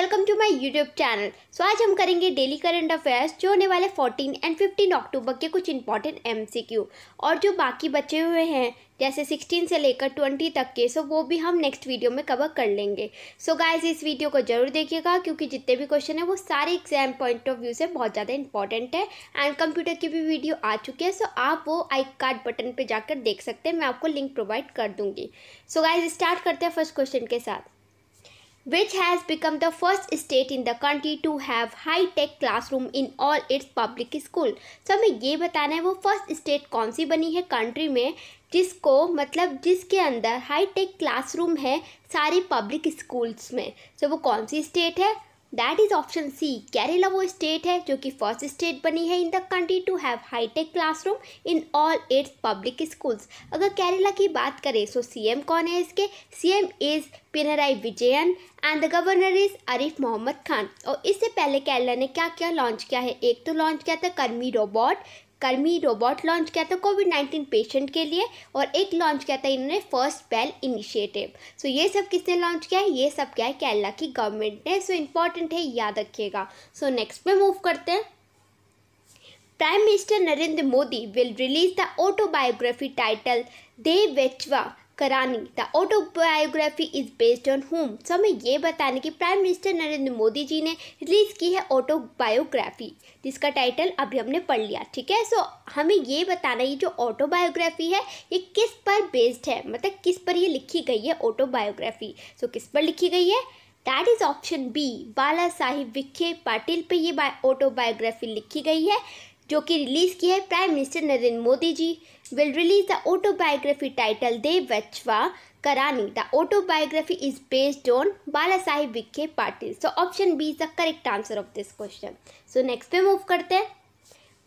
Welcome to my YouTube channel so आज हम करेंगे डेली करंट अफेयर्स जो होने वाले 14 एंड 15 अक्टूबर के कुछ इंपॉर्टेंट एमसीक्यू और जो बाकी बचे हुए हैं जैसे 16 से लेकर 20 तक के सो वो भी हम नेक्स्ट वीडियो में कवर कर लेंगे सो so गाइज इस वीडियो को जरूर देखिएगा क्योंकि जितने भी क्वेश्चन है वो सारे एग्जाम पॉइंट ऑफ व्यू से बहुत ज़्यादा इंपॉर्टेंट है एंड कंप्यूटर की भी वीडियो आ चुकी है सो so आप वो आई कार्ड बटन पर जाकर देख सकते हैं मैं आपको लिंक प्रोवाइड कर दूँगी सो गाइज स्टार्ट करते हैं फर्स्ट क्वेश्चन के साथ which has become the first state in the country to have high tech classroom in all its public school so, हमें ये बताना है वो first state कौन सी बनी है country में जिसको मतलब जिसके अंदर हाई टेक क्लासरूम है सारे पब्लिक स्कूल्स में तो so, वो कौन सी स्टेट है that is option C Kerala वो स्टेट है जो कि फर्स्ट स्टेट बनी है in the country to have high tech classroom in all its public schools अगर केरला की बात करें सो एम कौन है इसके C M is Pinarayi Vijayan and the governor is Arif Mohammad Khan और इससे पहले केरला ने क्या क्या लॉन्च किया है एक तो लॉन्च किया था कर्मी रोबोट कर्मी रोबोट लॉन्च किया था कोविड नाइन्टीन पेशेंट के लिए और एक लॉन्च किया था इन्होंने फर्स्ट बेल इनिशिएटिव सो ये सब किसने लॉन्च किया है ये सब क्या है केरला की गवर्नमेंट ने सो इम्पॉर्टेंट है याद रखिएगा सो नेक्स्ट में मूव करते हैं prime minister Narendra Modi will release the autobiography title Deha Vechava Karani the autobiography is based on home so हमें ये बताने कि प्राइम मिनिस्टर नरेंद्र मोदी जी ने रिलीज की है ऑटोबायोग्राफी जिसका टाइटल अभी हमने पढ़ लिया ठीक है सो हमें ये बताना ये जो ऑटोबायोग्राफी है ये किस पर बेस्ड है मतलब किस पर ये लिखी गई है ऑटोबायोग्राफी सो किस पर लिखी गई है that is option B Bala Sahib Vikhe Patil पर यह ऑटोबायोग्राफी लिखी गई है जो कि रिलीज़ की है prime minister Narendra Modi ji will release the autobiography title Deha Vachava Karani the autobiography is based on Bala Saheb Vikhe Patil so option B is the correct answer of this question so next पे मूव करते हैं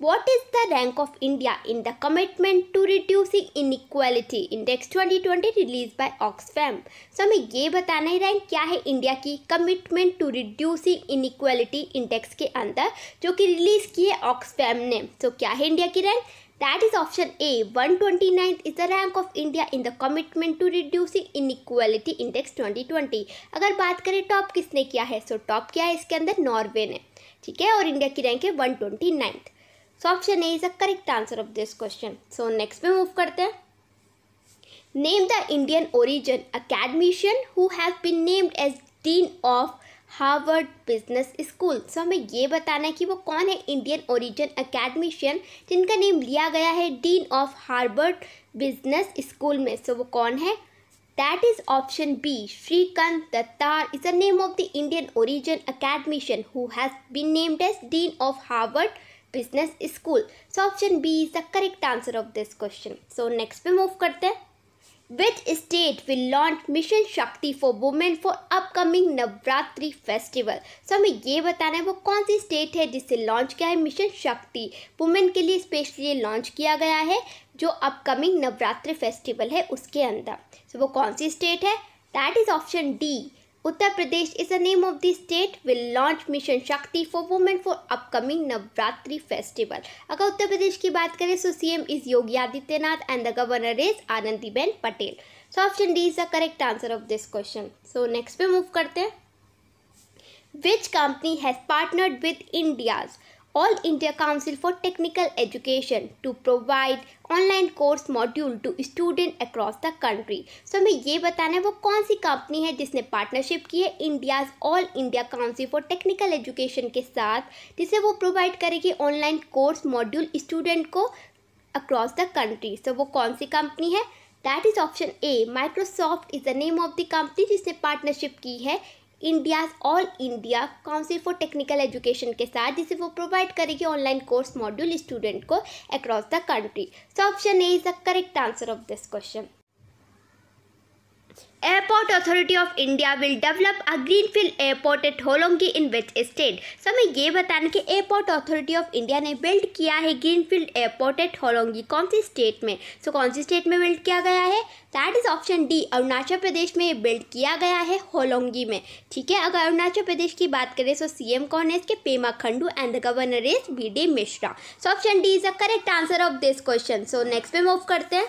what is the rank of India in the commitment to reducing in inequality? Index twenty twenty release by Oxfam so हमें ये बताना ही rank क्या है India की commitment to reducing in inequality index के अंदर जो कि रिलीज की है ऑक्सफैम ने सो so, क्या है इंडिया की rank that is option A one twenty option is the rank of India in the commitment to reducing in reducing index twenty twenty अगर बात करें टॉप किसने किया है सो so, टॉप क्या है इसके अंदर नॉर्वे ने ठीक है और इंडिया की रैंक है one twenty ninth so option A is a correct answer of this question so next पे मूव करते हैं name the Indian origin academician who have been named as dean of Harvard business school so हमें ये बताना है कि वो कौन है इंडियन ओरिजिन अकेडमिशियन जिनका नेम लिया गया है dean of Harvard business school में सो so, वो कौन है that is option B Shrikant Datar is the name of the Indian origin academician who has been named as dean of Harvard business school so option B is the correct answer of this question so next पे move करते हैं which state will launch mission Shakti for women for upcoming Navratri festival so हमें ये बताना है वो कौन सी स्टेट है जिससे लॉन्च किया है मिशन शक्ति वुमेन के लिए स्पेशली लॉन्च किया गया है जो अपकमिंग नवरात्रि फेस्टिवल है उसके अंदर सो so, वो कौन सी स्टेट है that is option D Uttar Pradesh is the name of the state will launch mission Shakti for women for upcoming Navratri festival अगर उत्तर प्रदेश की बात करें तो CM is Yogi Adityanath and the governor is Anandiben Patel so option D is the correct answer of this question so next पे move करते हैं which company has partnered with India's All India Council for Technical Education to provide online course module to student across the country so हमें ये बताना है वो कौन सी कंपनी है जिसने पार्टनरशिप की है India's All India Council for Technical Education के साथ जिसे वो प्रोवाइड करेगी ऑनलाइन कोर्स मॉड्यूल स्टूडेंट को अक्रॉस द कंट्री सो वो कौन सी कंपनी है that is option A Microsoft is the name of the company जिसने पार्टनरशिप की है India All India Council for Technical Education के साथ जिसे वो प्रोवाइड करेगी ऑनलाइन कोर्स मॉड्यूल स्टूडेंट को across the country so option A is the correct answer of this question authority of India will develop a greenfield airport at Hollongi in which state so हमें ये बताना कि airport authority of India ने build किया है greenfield airport at Hollongi कौन सी state में सो so, कौन सी स्टेट में बिल्ड किया गया है that is option D Arunachal Pradesh में बिल्ड किया गया है होलोंगी में ठीक है अगर अरुणाचल प्रदेश की बात करें सी एम कौन है इसके Pema Khandu and the governor is B D Mishra so option D is the correct answer of this question so next पे मूव करते हैं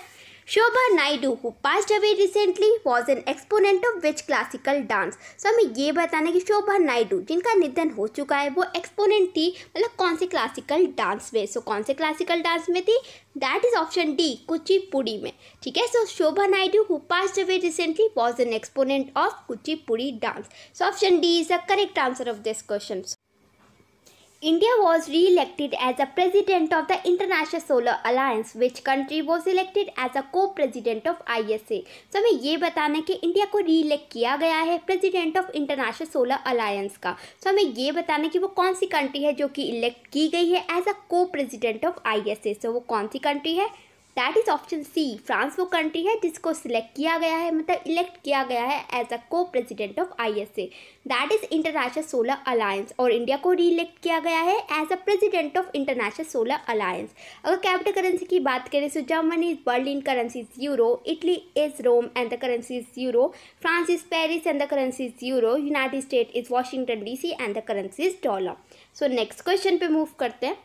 Shobha Naidu who passed away recently was an exponent of which classical dance so हमें ये बताना कि शोभा नायडू जिनका निधन हो चुका है वो एक्सपोनेंट थी मतलब कौन से क्लासिकल डांस में सो so, कौन से क्लासिकल डांस में थी that is option D Kuchipudi में ठीक है so Shobha Naidu who passed away recently was an exponent of Kuchipudi dance so option D is the correct answer of this question India was re-elected as a president of the International Solar Alliance, which country was elected as a co-president of ISA. so, हमें ये बताना है कि India को re-elect किया गया है president of International Solar Alliance का so, हमें ये बताना कि वो कौन सी country है जो कि elect की गई है as a co-president of ISA. So वो कौन सी country है that is option C France वो कंट्री है जिसको सिलेक्ट किया गया है मतलब इलेक्ट किया गया है as a co president of I S A that is International Solar Alliance और इंडिया को री इलेक्ट किया गया है as a president of International Solar Alliance अगर कैपिटल करेंसी की बात करें तो Germany is Berlin currency is euro Italy is Rome and the currency is euro France is Paris and the currency is euro United State is Washington D C and the currency is dollar so next question पे move करते हैं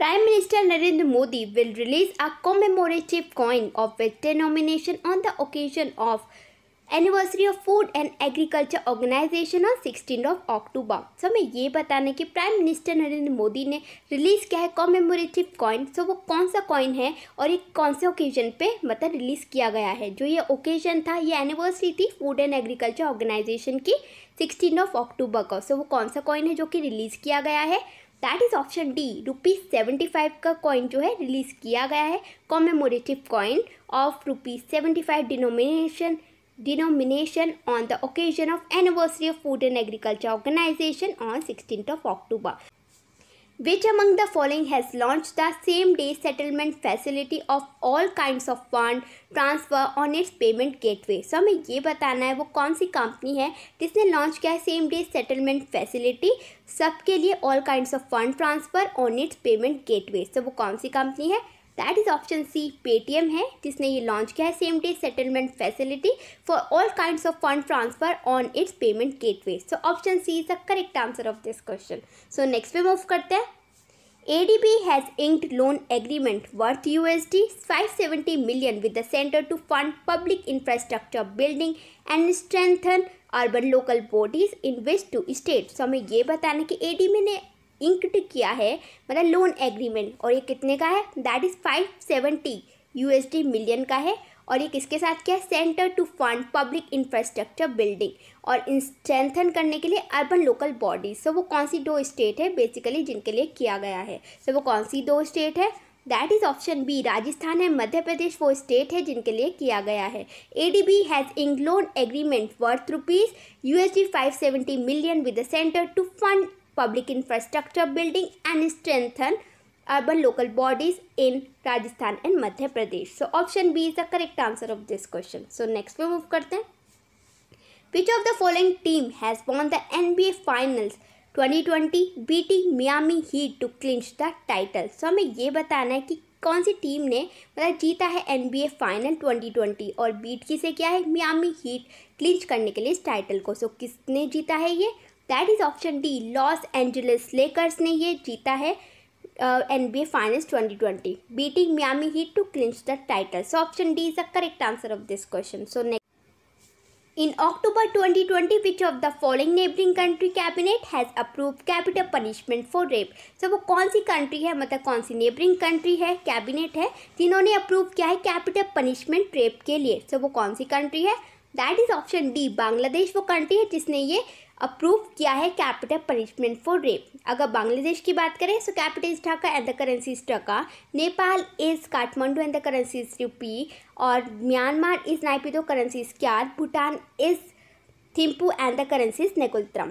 Prime Minister Narendra Modi will release a commemorative coin of its denomination on the occasion of anniversary of food and agriculture organisation on sixteen of October so हमें ये बताने कि prime minister Narendra Modi ने release किया है commemorative coin सो वो कौन सा कॉइन है और ये कौन से ओकेजन पे मतलब रिलीज़ किया गया है जो ये ओकेजन था ये एनिवर्सरी थी फूड एंड एग्रीकल्चर ऑर्गेनाइजेशन की सिक्सटीन ऑफ अक्टूबर का सो वो कौन सा कॉइन है जो कि रिलीज़ किया गया है that is option D rupees seventy five का कॉइन जो है रिलीज किया गया है commemorative coin of rupees seventy five denomination denomination on the occasion of anniversary of food and agriculture organisation on sixteen of October Which among the following has launched the same day settlement facility of all kinds of fund transfer on its payment gateway? So so, हमें ये बताना है वो कौन सी company है जिसने launch किया है सेम डे सेटलमेंट फैसिलिटी सबके लिए all kinds of fund transfer on its payment gateway so वो कौन सी कंपनी है that is option C Paytm है जिसने ये लॉन्च किया है same day settlement facility for all kind of fund transfer on its payment gateway so option C is the correct answer of this question so next पे move करते हैं ADB has inked loan agreement worth USD 570 million with the center to fund public infrastructure building and strengthen urban local bodies in west two state so हमें ये बताना कि ADB ने इंक्ट किया है मतलब लोन एग्रीमेंट और ये कितने का है that is five seventy USD million का है और ये किसके साथ क्या है centre to fund public infrastructure building और इन स्ट्रेंथन करने के लिए अर्बन लोकल बॉडीज सो वो कौन सी दो स्टेट है बेसिकली जिनके लिए किया गया है सो वो कौन सी दो स्टेट है that is option B Rajasthan है मध्य प्रदेश वो स्टेट है जिनके लिए किया गया है A D B has ink loan agreement worth rupees U S D five seventy million with the centre to fund public infrastructure building and strengthen urban local bodies in Rajasthan and Madhya Pradesh. So option B is the correct answer of this question. So next we move करते हैं. Which of the following team has won the NBA Finals 2020 beating Miami Heat to clinch the title? So हमें ये बताना है कि कौन सी team ने मतलब जीता है N B A final twenty twenty और बीट किसे क्या है मियामी हीट क्लिंच करने के लिए इस टाइटल को सो किसने जीता है ये that is option D Los Angeles Lakers ने ये जीता है N B A finals twenty twenty beating Miami Heat to clinch the title so option D is the correct answer of this question so next in October twenty twenty which of the following neighbouring country cabinet has approve capital punishment for rape so वो कौन सी country है मतलब कौन सी neighbouring country है cabinet है जिन्होंने अप्रूव किया है कैपिटल पनिशमेंट रेप के लिए सो so, वो कौन सी कंट्री है that is option D Bangladesh वो कंट्री है जिसने ये अप्रूव किया है कैपिटल पनिशमेंट फॉर रेप अगर बांग्लादेश की बात करें so capital is Dhaka and the currency is taka Nepal is Kathmandu and the currency is rupee और Myanmar is Naypyidaw currency is क्या Bhutan is Thimphu and the currency is ngultrum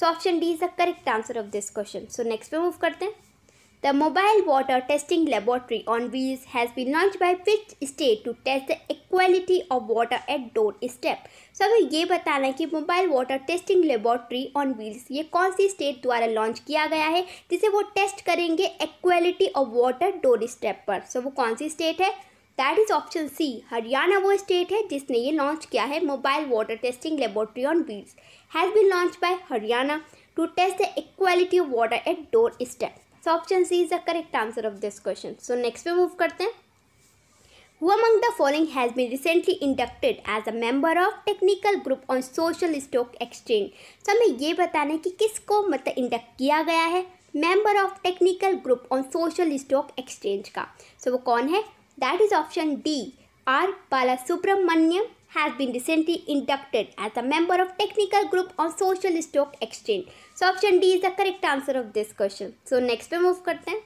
so option D is the correct answer of this question so next पे move करते हैं The mobile water testing laboratory on wheels has been launched by which state to test the equality of water at door step? सो हमें ये बताना है कि mobile water testing laboratory on wheels ये कौन सी स्टेट द्वारा लॉन्च किया गया है जिसे वो टेस्ट करेंगे equality of water doorstep पर सो so, वो कौन सी स्टेट है that is option C Haryana वो स्टेट है जिसने ये लॉन्च किया है mobile water testing laboratory on wheels has been launch by Haryana to test the equality of water at doorstep so option C is the correct answer of this question so next पे move करते हैं who among the following has been recently inducted as a member of technical group on social stock exchange so हमें ये बताना है कि किसको मतलब इंडक्ट किया गया है member of technical group on social stock exchange का सो so, वो कौन है that is option D R Bala Subramaniam has been recently inducted as a member of technical group on social stock exchange. So option D is the correct answer of this question. So next we move karte hain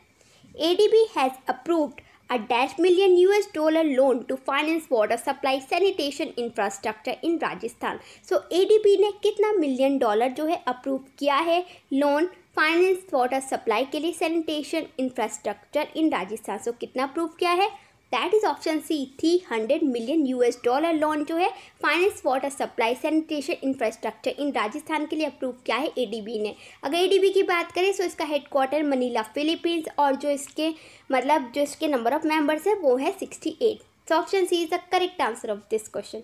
ADB has approved a dash million US dollar loan to finance water supply sanitation infrastructure in Rajasthan. So ADB ne kitna million dollar jo hai approve kiya hai loan finance water supply के लिए sanitation infrastructure in Rajasthan so कितना approve किया है that is option C three hundred million U S dollar loan जो है finance water supply sanitation infrastructure in Rajasthan के लिए approve किया है ए डी बी ने अगर ए डी बी की बात करें तो इसका हेडक्वार्टर मनीला फिलीपींस और जो इसके मतलब जो इसके नंबर ऑफ मेम्बर्स है वो है sixty eight so option C is the correct answer of this question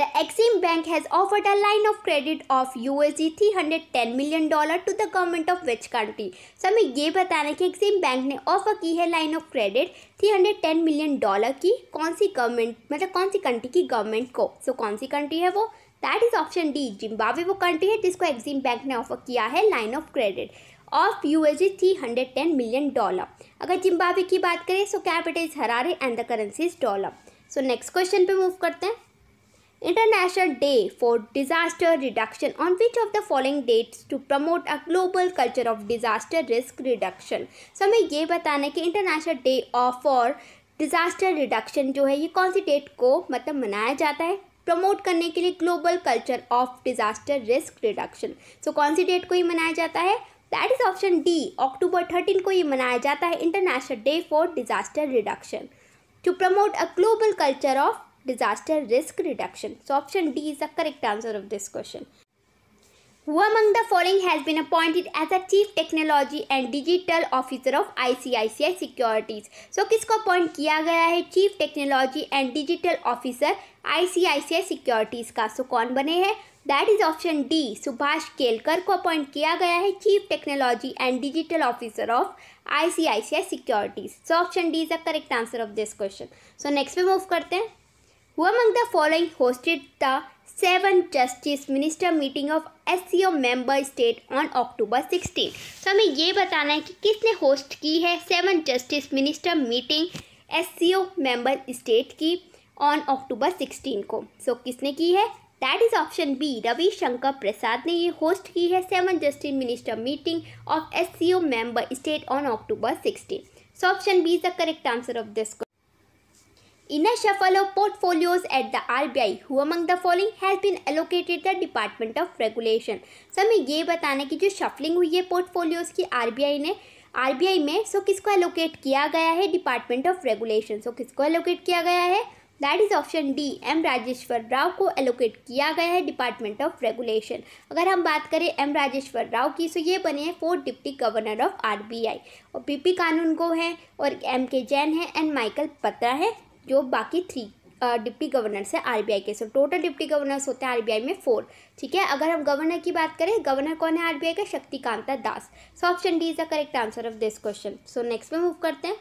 The Exim Bank has offered a line of credit of USD 310 million dollar to the government of which country sir हमें ये बताना कि Exim bank ने offer की है line of credit 310 million dollar की कौन सी government मतलब कौन सी कंट्री की गवर्नमेंट को सो so, कौन सी कंट्री है वो that is option D Zimbabwe वो कंट्री है जिसको एक्सिम बैंक ने ऑफर किया है line of credit of U G three hundred ten million dollar अगर जिम्बाब्वे की बात करें so capital is Harare and the currency is dollar so next question पे मूव करते हैं International Day for Disaster Reduction on which of the following dates to promote a global culture of disaster risk reduction सो हमें ये बताना है कि international day of for disaster reduction जो है ये कौन सी डेट को मतलब मनाया जाता है प्रमोट करने के लिए global culture of disaster risk reduction so कौन सी डेट को ये मनाया जाता है that is option D October thirteen को ये मनाया जाता है international day for disaster reduction to promote a global culture of disaster risk reduction. So option D is the correct answer of this question. Who among the following has been appointed as a Chief Technology and Digital Officer of ICICI Securities? So किसको appoint किया गया है chief technology and digital officer icici securities का so so, कौन बने हैं that is option D Subhash Kelkar को appoint किया गया है chief technology and digital officer of ICICI securities so option D is the correct answer of this question so next पे move करते हैं who among the following hosted the 7th Justice Minister Meeting of SCO Member State on October 16 So, हमें ये बताना है कि किसने host की है seven Justice Minister Meeting SCO Member state की ऑन अक्टूबर 16 को सो so, किसने की है that is option B Ravishankar Prasad ने ये होस्ट की है seven justice minister meeting of O member state on October sixteen so option B is the correct answer of this In a shuffle of portfolios at the RBI, who among the following has been allocated the Department of Regulation? So हमें ये बताना कि जो shuffling हुई है portfolios की RBI ने RBI में सो so, किसको एलोकेट किया गया है डिपार्टमेंट ऑफ रेगुलेशन सो किसको एलोकेट किया गया है that is option D M Rajeshwar Rao को एलोकेट किया गया है डिपार्टमेंट ऑफ रेगुलेशन अगर हम बात करें एम राजेश्वर राव की सो ये बने हैं fourth deputy governor of RBI और पीपी कानून को हैं और एम के जैन हैं एंड माइकल पत्रा है जो बाकी थ्री डिप्टी गवर्नर्स है आरबीआई के सो टोटल डिप्टी गवर्नर्स होते हैं आरबीआई में फोर ठीक है अगर हम गवर्नर की बात करें गवर्नर कौन है आरबीआई का Shaktikanta Das so option D is the correct answer of this question so next में मूव करते हैं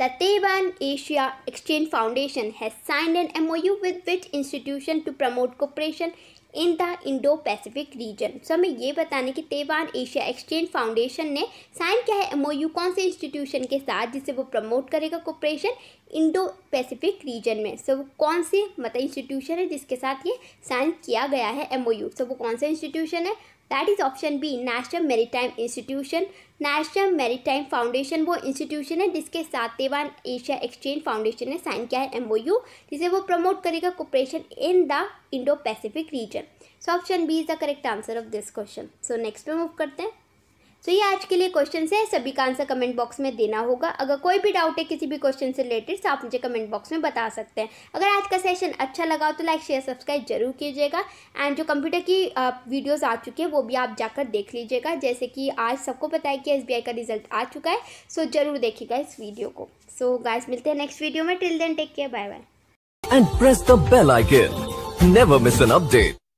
the Taiwan Asia exchange foundation has signed an MOU with which institution to promote cooperation in the Indo Pacific region so हमें ये बताने कि Taiwan Asia exchange foundation ने sign किया है एमओयू कौन से इंस्टीट्यूशन के साथ जिसे वो प्रमोट करेगा कोपरेशन इंडो पैसिफिक रीजन में सो so, वो कौन से मतलब इंस्टीट्यूशन है जिसके साथ ये साइन किया गया है एमओयू सो so, वो कौन सा इंस्टीट्यूशन है that is option B national maritime institution national maritime foundation वो इंस्टीट्यूशन है जिसके साथ तेवान एशिया एक्सचेंज फाउंडेशन ने साइन किया है एमओयू जिसे वो प्रमोट करेगा cooperation in the Indo Pacific region so option B is the correct answer of this question so next में मूव करते हैं तो ये आज के लिए क्वेश्चन है सभी का आंसर कमेंट बॉक्स में देना होगा अगर कोई भी डाउट है किसी भी क्वेश्चन से रिलेटेड तो आप मुझे कमेंट बॉक्स में बता सकते हैं अगर आज का सेशन अच्छा लगा तो लाइक शेयर सब्सक्राइब जरूर कीजिएगा एंड जो कंप्यूटर की वीडियोज़ आ चुकी है वो भी आप जाकर देख लीजिएगा जैसे कि आज सबको पता है कि एस का रिजल्ट आ चुका है सो जरूर देखिएगा इस वीडियो को सो गाइज मिलते हैं नेक्स्ट वीडियो में till then take care bye bye and press the bell icon never miss an update